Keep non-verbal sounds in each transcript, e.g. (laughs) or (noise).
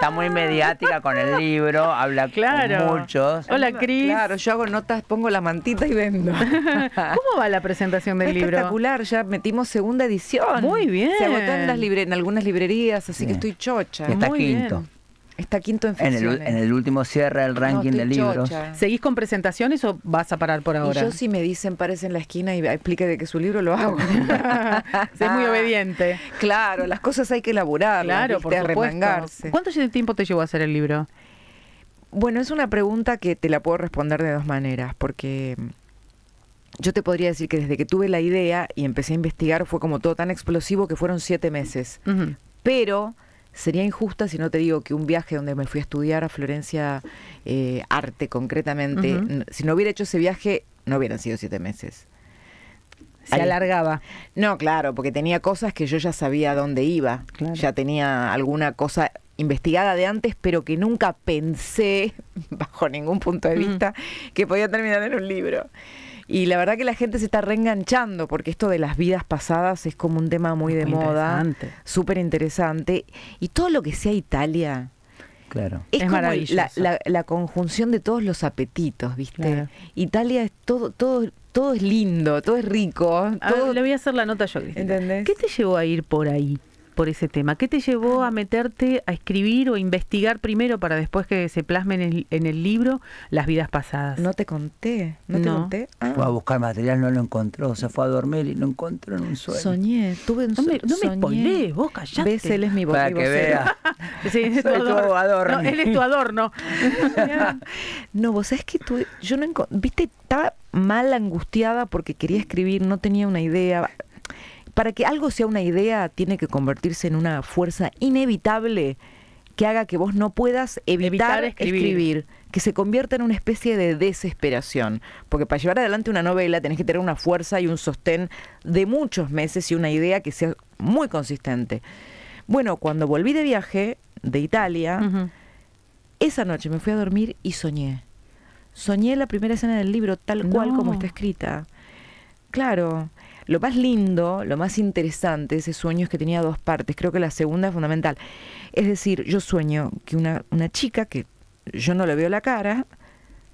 está muy mediática con el libro, habla con muchos. Hola, Cris. Claro, yo hago notas, pongo la mantita y vendo. (laughs) ¿Cómo va la presentación del libro? Espectacular, ya metimos segunda edición. Muy bien. Se agotó en, las en algunas librerías, así que estoy chocha. está quinto. Está quinto en en en el, último cierre el ranking del de libros. Eh. ¿Seguís con presentaciones o vas a parar por ahora? yo si me dicen parece en la esquina y explique de que su libro lo hago. es (laughs) muy obediente. Claro, las cosas hay que elaborar, claro, ¿viste? por ¿Cuánto tiempo te llevó a hacer el libro? Bueno, es una pregunta que te la puedo responder de dos maneras, porque yo te podría decir que desde que tuve la idea y empecé a investigar fue como todo tan explosivo que fueron siete meses. Pero sería injusta si no te digo que un viaje donde me fui a estudiar a Florencia eh, arte concretamente, si no hubiera hecho ese viaje, no hubieran sido siete meses. Se alargaba. No, claro, porque tenía cosas que yo ya sabía dónde iba. Ya tenía alguna cosa investigada de antes, pero que nunca pensé, (laughs) bajo ningún punto de vista, que podía terminar en un libro. Y la verdad que la gente se está reenganchando porque esto de las vidas pasadas es como un tema muy de moda, súper interesante. Y todo lo que sea Italia, Claro. Es, maravilloso la, conjunción de todos los apetitos, ¿viste? Italia es todo, todo, todo es lindo, todo es rico. le voy a hacer la nota yo, Cristina. ¿Entendés? ¿Qué te llevó a ir por ahí? por ese tema. ¿Qué te llevó a meterte a escribir o investigar primero para después que se plasmen en el, libro las vidas pasadas? No te conté, no, ah. Fue a buscar material, no lo encontró, se fue a dormir y lo encontró en un sueño. Soñé, tuve No me, no vos callate. Ves, él es mi Para que vea. (laughs) es tu adorno. No, él es tu adorno. (laughs) no, vos sabés que tú, yo no encontré, viste, estaba mal angustiada porque quería escribir, no tenía una idea para que algo sea una idea, tiene que convertirse en una fuerza inevitable que haga que vos no puedas evitar, escribir. que se convierta en una especie de desesperación. Porque para llevar adelante una novela tenés que tener una fuerza y un sostén de muchos meses y una idea que sea muy consistente. Bueno, cuando volví de viaje de Italia, esa noche me fui a dormir y soñé. Soñé la primera escena del libro tal cual como está escrita. Claro. Lo más lindo, lo más interesante de ese sueño es que tenía dos partes. Creo que la segunda es fundamental. Es decir, yo sueño que una, una chica que yo no le veo la cara,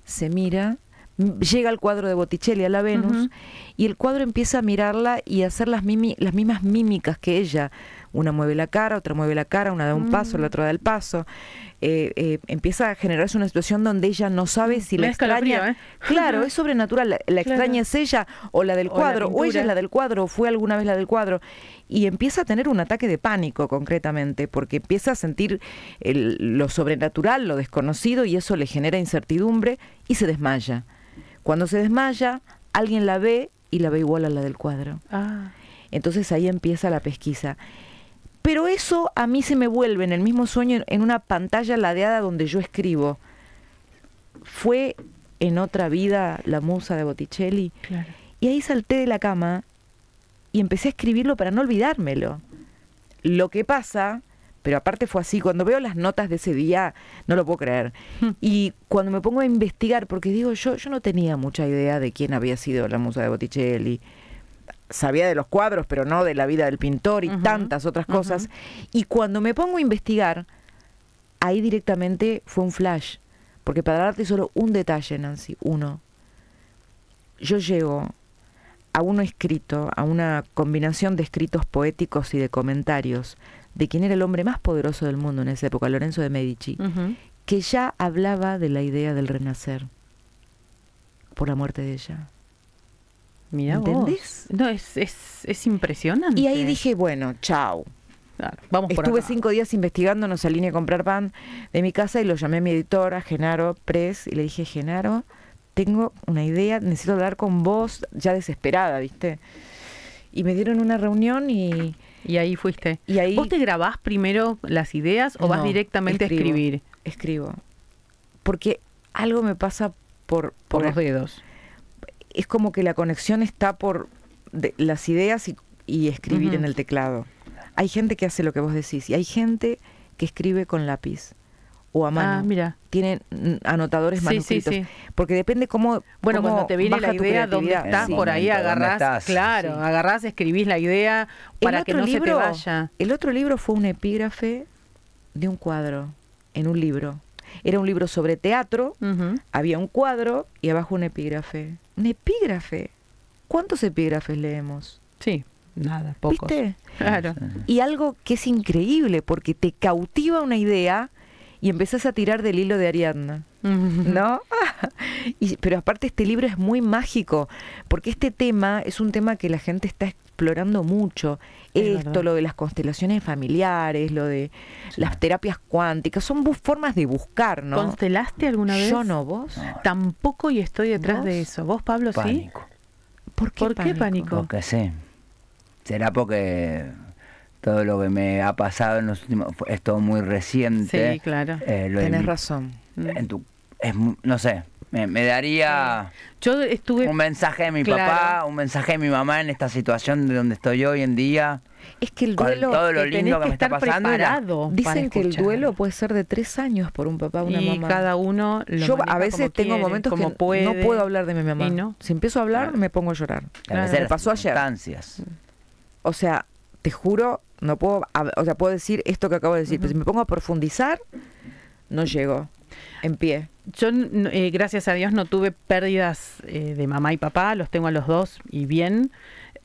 se mira llega al cuadro de Botticelli, a la Venus, y el cuadro empieza a mirarla y a hacer las, las mismas mímicas que ella. Una mueve la cara, otra mueve la cara, una da un paso, la otra da el paso. Eh, eh, empieza a generarse una situación donde ella no sabe si la extraña. ¿eh? (laughs) Claro, es sobrenatural. La, extraña es ella o la del cuadro, o, ella es la del cuadro, o fue alguna vez la del cuadro. Y empieza a tener un ataque de pánico concretamente, porque empieza a sentir lo sobrenatural, lo desconocido, y eso le genera incertidumbre y se desmaya. Cuando se desmaya, alguien la ve y la ve igual a la del cuadro. Ah. Entonces ahí empieza la pesquisa. Pero eso a mí se me vuelve en el mismo sueño, en una pantalla ladeada donde yo escribo. Fue en otra vida la musa de Botticelli. Y ahí salté de la cama y empecé a escribirlo para no olvidármelo. Lo que pasa pero aparte fue así. Cuando veo las notas de ese día, no lo puedo creer. (laughs) Y cuando me pongo a investigar, porque digo, yo, yo no tenía mucha idea de quién había sido la musa de Botticelli. Sabía de los cuadros, pero no de la vida del pintor y tantas otras cosas. Y cuando me pongo a investigar, ahí directamente fue un flash. Porque para darte solo un detalle, Nancy, uno. Yo llego a uno escrito, a una combinación de escritos poéticos y de comentarios de quien era el hombre más poderoso del mundo en esa época, Lorenzo de Medici, que ya hablaba de la idea del renacer por la muerte de ella. Mira ¿Entendés? No, es, es, es, impresionante. Y ahí dije, bueno, chao. vamos Estuve cinco días investigando, no salí a comprar pan de mi casa y lo llamé a mi editora, Genaro Press, y le dije, Genaro, tengo una idea, necesito hablar con vos, ya desesperada, ¿viste? Y me dieron una reunión y y ahí fuiste. Y ahí, ¿Vos te grabás primero las ideas o vas directamente a escribir? Escribo. Porque algo me pasa por, los dedos. Es como que la conexión está por las ideas y, escribir en el teclado. Hay gente que hace lo que vos decís y hay gente que escribe con lápiz o a mano. Ah, mira. Tienen mm, anotadores sí, manuscritos. Porque depende cómo. Bueno, cuando te viene la idea, dónde estás, por ahí agarrás. claro, agarrás, escribís la idea para que no se te vaya. El otro libro fue un epígrafe de un cuadro, en un libro. Era un libro sobre teatro, había un cuadro y abajo un epígrafe. ¿Un epígrafe? ¿Cuántos epígrafes leemos? Sí, nada, pocos. ¿Viste? Claro. Y algo que es increíble porque te cautiva una idea y empezás a tirar del hilo de Ariadna, ¿no? (laughs) pero aparte este libro es muy mágico, porque este tema es un tema que la gente está explorando mucho. Esto, lo de las constelaciones familiares, lo de las terapias cuánticas, son formas de buscar, ¿no? ¿Constelaste alguna vez? Yo no, vos. Tampoco y estoy detrás de eso. ¿Vos, Pablo, sí? ¿Por qué, pánico? qué pánico? Porque sí. Será porque todo lo que me ha pasado en los últimos, es muy reciente. Sí, claro. Eh, tienes razón. Mm. no sé, me, daría Yo estuve, un mensaje de mi papá, un mensaje de mi mamá en esta situación de donde estoy hoy en día. Es que el duelo todo lo que, me está pasando. Dicen que el duelo puede ser de tres años por un papá, o una y cada uno lo Yo a veces tengo momentos como que no puedo hablar de mi mamá. Si empiezo a hablar, me pongo a llorar. Claro. le pasó ayer. O sea, te juro, no puedo, o sea, puedo decir esto que acabo de decir, pero si me pongo a profundizar, no llego en pie. Yo, eh, gracias a Dios, no tuve pérdidas eh, de mamá y papá, los tengo a los dos y bien,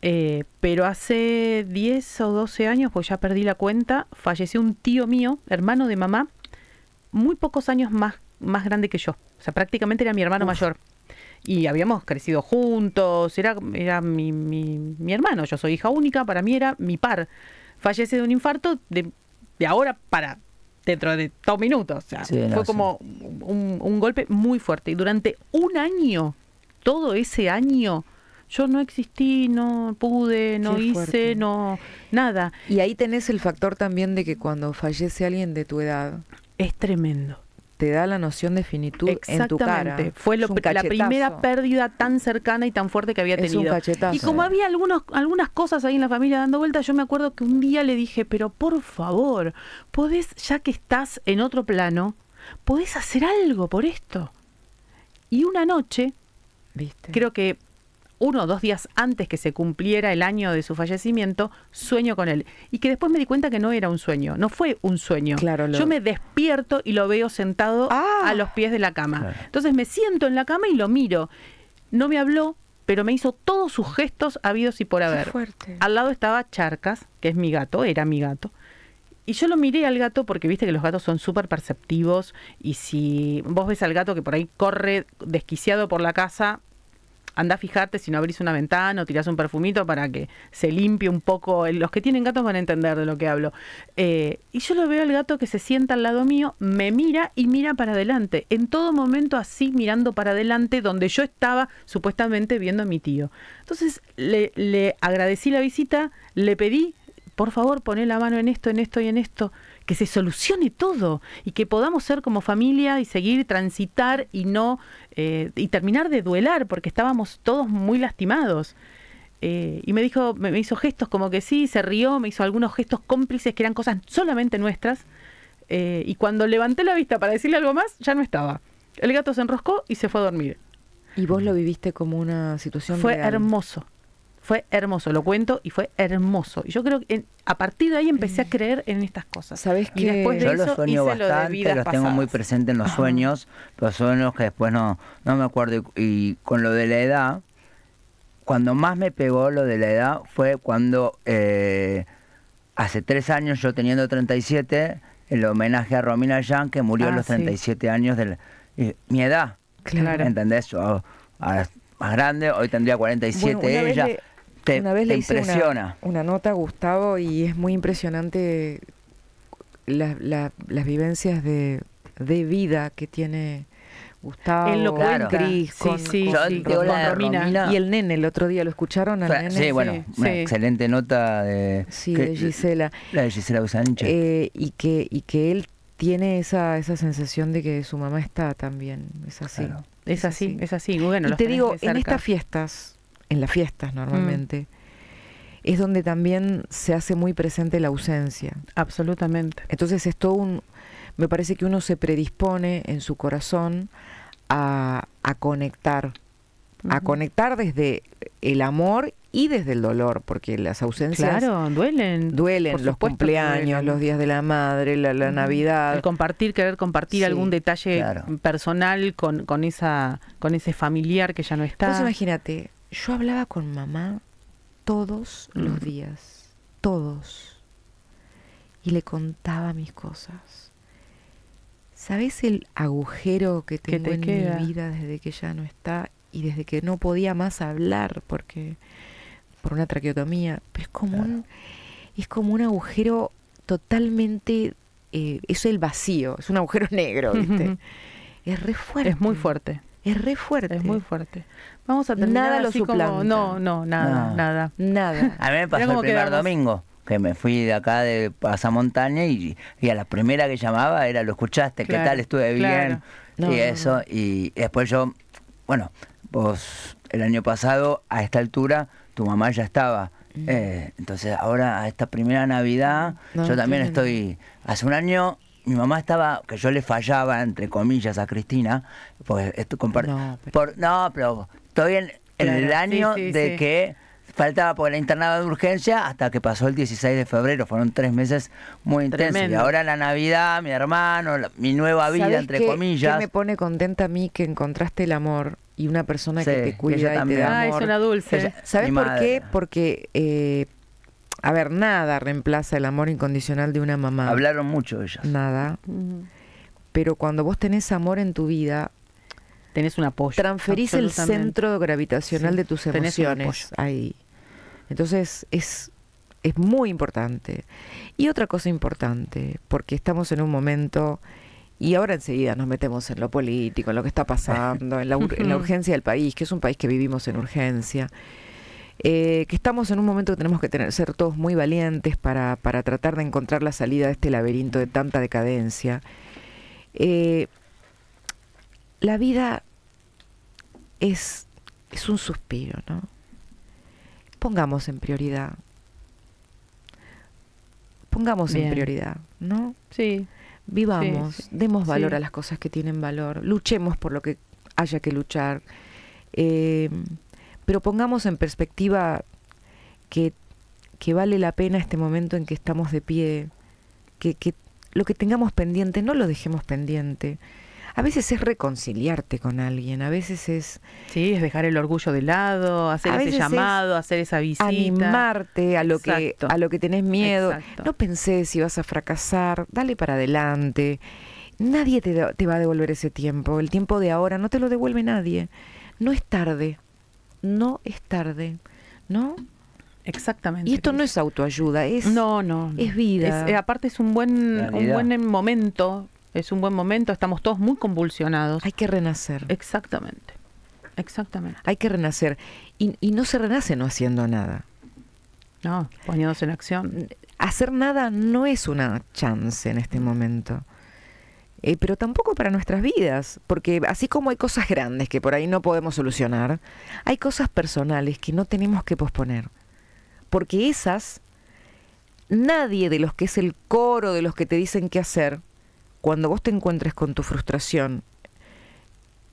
eh, pero hace 10 o 12 años, pues ya perdí la cuenta, falleció un tío mío, hermano de mamá, muy pocos años más, más grande que yo, o sea, prácticamente era mi hermano mayor y habíamos crecido juntos, era, era mi, mi, hermano, yo soy hija única, para mí era mi par. Fallece de un infarto de, de ahora para dentro de dos minutos. fue como un, golpe muy fuerte. Y durante un año, todo ese año, yo no existí, no pude, no hice, no nada. Y ahí tenés el factor también de que cuando fallece alguien de tu edad. Es tremendo te da la noción de finitud en tu cara. Fue la primera pérdida tan cercana y tan fuerte que había tenido. Y como había algunas cosas ahí en la familia dando vueltas, yo me acuerdo que un día le dije, pero por favor, podés, ya que estás en otro plano, podés hacer algo por esto. Y una noche, creo que uno o dos días antes que se cumpliera el año de su fallecimiento, sueño con él. Y que después me di cuenta que no era un sueño, no fue un sueño. Claro, Yo me despierto y lo veo sentado ah. a los pies de la cama. Entonces me siento en la cama y lo miro. No me habló, pero me hizo todos sus gestos habidos y por haber. Al lado estaba Charcas, que es mi gato, era mi gato. Y yo lo miré al gato porque viste que los gatos son súper perceptivos y si vos ves al gato que por ahí corre desquiciado por la casa, anda a fijarte si no abrís una ventana o tirás un perfumito para que se limpie un poco. Eh, los que tienen gatos van a entender de lo que hablo. Eh, y yo lo veo al gato que se sienta al lado mío, me mira y mira para adelante. En todo momento así mirando para adelante donde yo estaba supuestamente viendo a mi tío. Entonces le, le agradecí la visita, le pedí, por favor, poné la mano en esto, en esto y en esto que se solucione todo y que podamos ser como familia y seguir transitar y no eh, y terminar de duelar porque estábamos todos muy lastimados. Eh, y me dijo, me, hizo gestos como que sí, se rió, me hizo algunos gestos cómplices que eran cosas solamente nuestras. Eh, y cuando levanté la vista para decirle algo más, ya no estaba. El gato se enroscó y se fue a dormir. ¿Y vos lo viviste como una situación? Fue hermoso. Fue hermoso, lo cuento, y fue hermoso. Y yo creo que a partir de ahí empecé a mm. creer en estas cosas. ¿Sabes que Yo los sueño bastante, los tengo muy presente en los sueños, los sueños que después no, no me acuerdo. Y, con lo de la edad, cuando más me pegó lo de la edad fue cuando eh, hace tres años, yo teniendo 37, el homenaje a Romina Yang que murió a ah, los 37 años de eh, mi edad. Claro. ¿Entendés? más grande, hoy tendría 47 ella una vez le hice Una, nota a Gustavo y es muy impresionante las vivencias de, vida que tiene Gustavo, sí, y el nene, el otro día lo escucharon al nene. Sí, bueno, una excelente nota de, Gisela. La de Gisela Sánchez. Eh, y, que, y que él tiene esa, esa sensación de que su mamá está también, es así. Es, así, es así. Bueno, y te digo, en estas fiestas en las fiestas normalmente, mm. es donde también se hace muy presente la ausencia. Absolutamente. Entonces es todo un, me parece que uno se predispone en su corazón a, conectar, a conectar desde el amor y desde el dolor, porque las ausencias claro, duelen, duelen los cumpleaños, los días de la madre, la, Navidad, el compartir, querer compartir algún detalle personal con, con esa con ese familiar que ya no está. Pues imagínate, yo hablaba con mamá todos los días, todos, y le contaba mis cosas. ¿Sabes el agujero que tengo en mi vida desde que ya no está y desde que no podía más hablar porque por una traqueotomía? Pues es como un es como un agujero totalmente eh, es el vacío, es un agujero (laughs) negro, ¿viste? es re fuerte. Es muy fuerte. Es re fuerte. Es muy fuerte. Vamos a terminar nada así lo no, no, nada, nada. Nada. A mí me pasó el primer domingo que me fui de acá de Pasamontaña y, y a la primera que llamaba era lo escuchaste, qué tal, estuve bien y eso y después yo, bueno, vos el año pasado a esta altura tu mamá ya estaba mm. eh, entonces ahora a esta primera Navidad yo también estoy hace un año mi mamá estaba, que yo le fallaba, entre comillas, a Cristina, pues esto comparte. No, pero, no, estoy en, el año de que faltaba por la internada de urgencia hasta que pasó el 16 de febrero. Fueron tres meses muy intensos. Y ahora la Navidad, mi hermano, mi nueva vida, entre comillas. Qué me pone contenta a mí que encontraste el amor y una persona que te cuida y amor. Ah, es una dulce. ¿Sabes por qué? Porque eh, a ver, nada reemplaza el amor incondicional de una mamá. Hablaron mucho de ellas. Nada. Pero cuando vos tenés amor en tu vida, tenés un apoyo. Transferís el centro gravitacional de tus emociones ahí. Entonces es, es muy importante. Y otra cosa importante, porque estamos en un momento, y ahora enseguida nos metemos en lo político, en lo que está pasando, en la (laughs) urgencia del país, que es un país que vivimos en urgencia. Eh, que estamos en un momento que tenemos que ser todos muy valientes para, tratar de encontrar la salida de este laberinto de tanta decadencia. Eh, la vida es, un suspiro, ¿no? Pongamos en prioridad. Pongamos en prioridad, ¿no? Sí. Vivamos, demos valor a las cosas que tienen valor, luchemos por lo que haya que luchar. Eh, pero pongamos en perspectiva que, vale la pena este momento en que estamos de pie, que, lo que tengamos pendiente no lo dejemos pendiente. A veces es reconciliarte con alguien, a veces es... Sí, es dejar el orgullo de lado, hacer ese llamado, hacer esa visita. Animarte a lo, que, a lo que tenés miedo. No pensé si vas a fracasar, dale para adelante. Nadie te, te va a devolver ese tiempo. El tiempo de ahora no te lo devuelve nadie. No es tarde no es tarde, ¿no? Exactamente. Y esto no es autoayuda, es no, no, es vida. Eh, aparte es un buen, buen momento, es un buen momento. Estamos todos muy convulsionados. Hay que renacer. Exactamente, exactamente. Hay que renacer y, y no se renace no haciendo nada. No, poniéndose en acción. Hacer nada no es una chance en este momento. Eh, pero tampoco para nuestras vidas, porque así como hay cosas grandes que por ahí no podemos solucionar, hay cosas personales que no tenemos que posponer, porque esas, nadie de los que es el coro de los que te dicen qué hacer, cuando vos te encuentres con tu frustración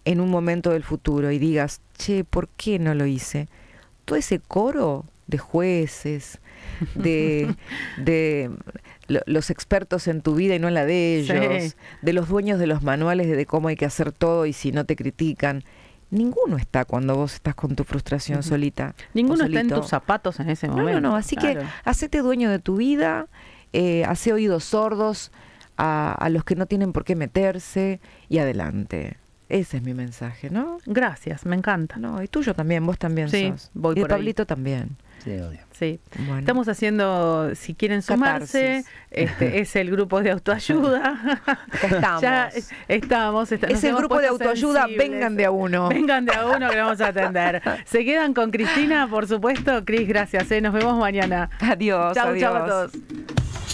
en un momento del futuro y digas, che, ¿por qué no lo hice? Todo ese coro de jueces, de, (laughs) de, los expertos en tu vida y no en la de ellos, de los dueños de los manuales de cómo hay que hacer todo y si no te critican. Ninguno está cuando vos estás con tu frustración solita. Ninguno está en tus zapatos en ese momento. No, no, Así que hacete dueño de tu vida, eh, hace oídos sordos a los que no tienen por qué meterse y adelante. Ese es mi mensaje, ¿no? Gracias, me encanta. No, y tuyo también, vos también sí, sos. Voy y por Pablito también. Sí, obvio. Sí. Bueno. Estamos haciendo, si quieren sumarse, este, (laughs) es el grupo de autoayuda. estamos. ya eh, estamos. es el grupo de autoayuda, vengan de a uno. Vengan de a uno que vamos a atender. (laughs) Se quedan con Cristina, por supuesto. Cris, gracias. ¿eh? Nos vemos mañana. Adiós. Chau, chau a todos.